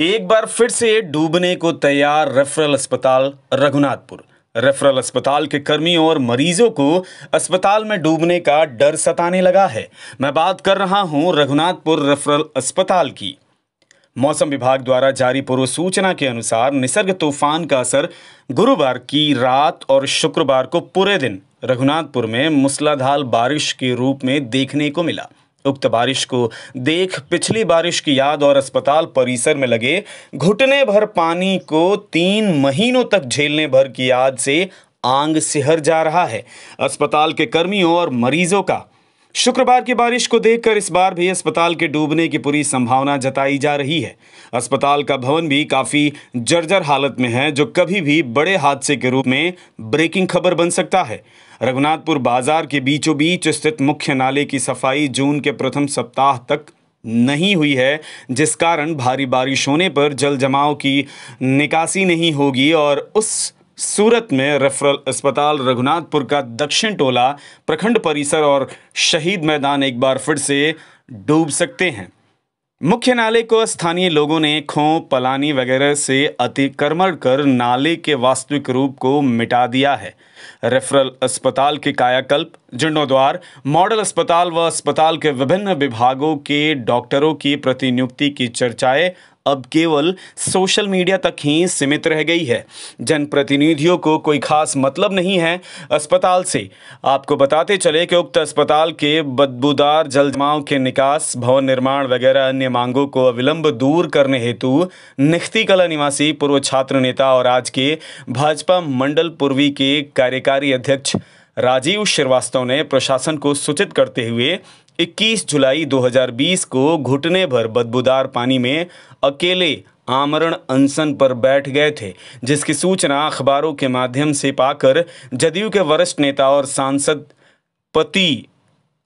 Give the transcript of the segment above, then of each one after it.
एक बार फिर से डूबने को तैयार रेफरल अस्पताल रघुनाथपुर रेफरल अस्पताल के कर्मियों और मरीजों को अस्पताल में डूबने का डर सताने लगा है मैं बात कर रहा हूं रघुनाथपुर रेफरल अस्पताल की मौसम विभाग द्वारा जारी पूर्व सूचना के अनुसार निसर्ग तूफान का असर गुरुवार की रात और शुक्रवार को पूरे दिन रघुनाथपुर में मूसलाधार बारिश के रूप में देखने को मिला उक्त बारिश को देख पिछली बारिश की याद और अस्पताल परिसर में लगे घुटने भर पानी को तीन महीनों तक झेलने भर की याद से आंग सिहर जा रहा है अस्पताल के कर्मियों और मरीजों का शुक्रवार की बारिश को देखकर इस बार भी अस्पताल के डूबने की पूरी संभावना जताई जा रही है अस्पताल का भवन भी काफ़ी जर्जर हालत में है जो कभी भी बड़े हादसे के रूप में ब्रेकिंग खबर बन सकता है रघुनाथपुर बाजार के बीचों बीच स्थित मुख्य नाले की सफाई जून के प्रथम सप्ताह तक नहीं हुई है जिस कारण भारी बारिश होने पर जल जमाव की निकासी नहीं होगी और उस सूरत में रेफरल अस्पताल रघुनाथपुर का दक्षिण टोला प्रखंड परिसर और शहीद मैदान एक बार फिर से डूब सकते हैं मुख्य नाले को स्थानीय लोगों ने खो पलानी वगैरह से अतिक्रमण कर नाले के वास्तविक रूप को मिटा दिया है रेफरल अस्पताल के कायाकल्प जीर्णोद्वार मॉडल अस्पताल व अस्पताल के विभिन्न विभागों के डॉक्टरों की प्रतिनियुक्ति की चर्चाएं अब केवल सोशल मीडिया तक ही सीमित रह गई है जनप्रतिनिधियों को कोई खास मतलब नहीं है अस्पताल से आपको बताते चले कि उक्त अस्पताल के बदबूदार जल जमाव के निकास भवन निर्माण वगैरह अन्य मांगों को अविलंब दूर करने हेतु निख्ती कला निवासी पूर्व छात्र नेता और आज के भाजपा मंडल पूर्वी के कार्यकारी अध्यक्ष राजीव श्रीवास्तव ने प्रशासन को सूचित करते हुए 21 जुलाई 2020 को घुटने भर बदबूदार पानी में अकेले आमरण अनशन पर बैठ गए थे जिसकी सूचना अखबारों के माध्यम से पाकर जदयू के वरिष्ठ नेता और सांसद पति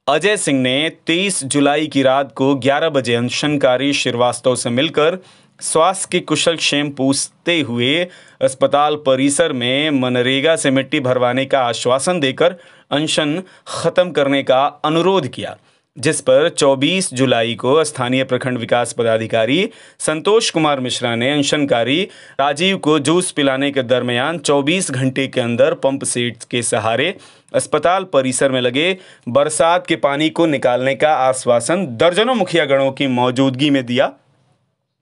अजय सिंह ने 23 जुलाई की रात को 11 बजे अनशनकारी श्रीवास्तव से मिलकर स्वास्थ्य की कुशल क्षेम पूछते हुए अस्पताल परिसर में मनरेगा से मिट्टी भरवाने का आश्वासन देकर अनशन खत्म करने का अनुरोध किया जिस पर 24 जुलाई को स्थानीय प्रखंड विकास पदाधिकारी संतोष कुमार मिश्रा ने अनशनकारी राजीव को जूस पिलाने के दरमियान 24 घंटे के अंदर पंप सेट के सहारे अस्पताल परिसर में लगे बरसात के पानी को निकालने का आश्वासन दर्जनों मुखियागणों की मौजूदगी में दिया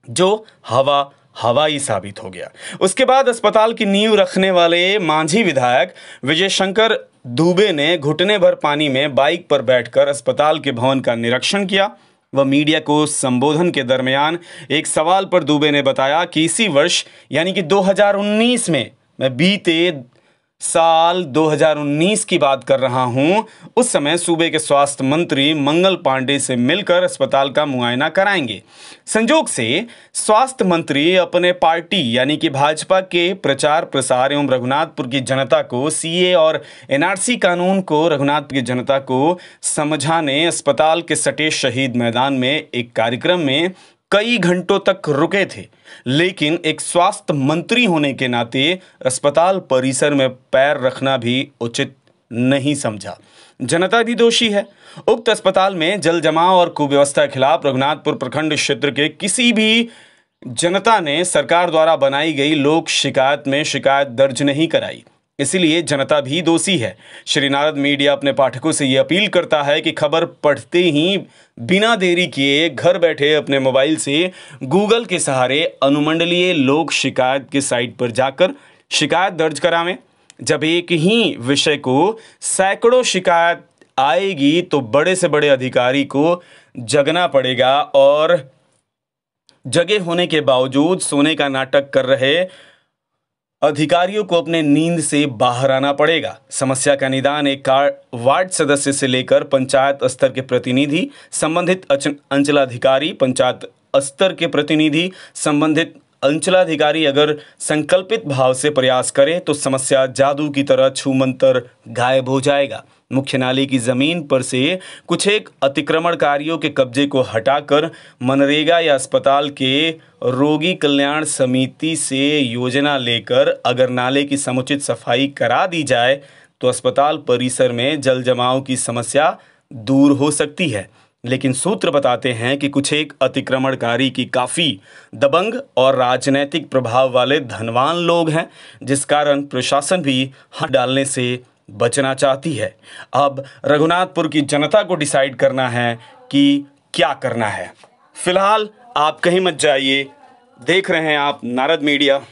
जो हवा हवाई साबित हो गया उसके बाद अस्पताल की नींव रखने वाले मांझी विधायक विजय शंकर दुबे ने घुटने भर पानी में बाइक पर बैठकर अस्पताल के भवन का निरीक्षण किया व मीडिया को संबोधन के दरमियान एक सवाल पर दुबे ने बताया कि इसी वर्ष यानी कि 2019 में बीते साल 2019 की बात कर रहा हूं उस समय सूबे के स्वास्थ्य मंत्री मंगल पांडे से मिलकर अस्पताल का मुआयना कराएंगे संजोग से स्वास्थ्य मंत्री अपने पार्टी यानी कि भाजपा के प्रचार प्रसार एवं रघुनाथपुर की जनता को सीए और एनआरसी कानून को रघुनाथपुर की जनता को समझाने अस्पताल के सटे शहीद मैदान में एक कार्यक्रम में कई घंटों तक रुके थे लेकिन एक स्वास्थ्य मंत्री होने के नाते अस्पताल परिसर में पैर रखना भी उचित नहीं समझा जनता भी दोषी है उक्त अस्पताल में जल जमाव और कुव्यवस्था के खिलाफ रघुनाथपुर प्रखंड क्षेत्र के किसी भी जनता ने सरकार द्वारा बनाई गई लोक शिकायत में शिकायत दर्ज नहीं कराई इसलिए जनता भी दोषी है श्री नारद मीडिया अपने पाठकों से ये अपील करता है कि खबर पढ़ते ही बिना देरी किए घर बैठे अपने मोबाइल से गूगल के सहारे अनुमंडलीय लोक शिकायत के साइट पर जाकर शिकायत दर्ज करावें जब एक ही विषय को सैकड़ों शिकायत आएगी तो बड़े से बड़े अधिकारी को जगना पड़ेगा और जगे होने के बावजूद सोने का नाटक कर रहे अधिकारियों को अपने नींद से बाहर आना पड़ेगा समस्या का निदान एक वार्ड सदस्य से लेकर पंचायत स्तर के प्रतिनिधि संबंधित अंचलाधिकारी पंचायत स्तर के प्रतिनिधि संबंधित अंचलाधिकारी अगर संकल्पित भाव से प्रयास करें तो समस्या जादू की तरह छूमंतर गायब हो जाएगा मुख्य नाली की जमीन पर से कुछ एक अतिक्रमणकारियों के कब्जे को हटाकर मनरेगा या अस्पताल के रोगी कल्याण समिति से योजना लेकर अगर नाले की समुचित सफाई करा दी जाए तो अस्पताल परिसर में जल जमाव की समस्या दूर हो सकती है लेकिन सूत्र बताते हैं कि कुछ एक अतिक्रमणकारी की काफ़ी दबंग और राजनैतिक प्रभाव वाले धनवान लोग हैं जिस कारण प्रशासन भी हाथ डालने से बचना चाहती है अब रघुनाथपुर की जनता को डिसाइड करना है कि क्या करना है फिलहाल आप कहीं मत जाइए देख रहे हैं आप नारद मीडिया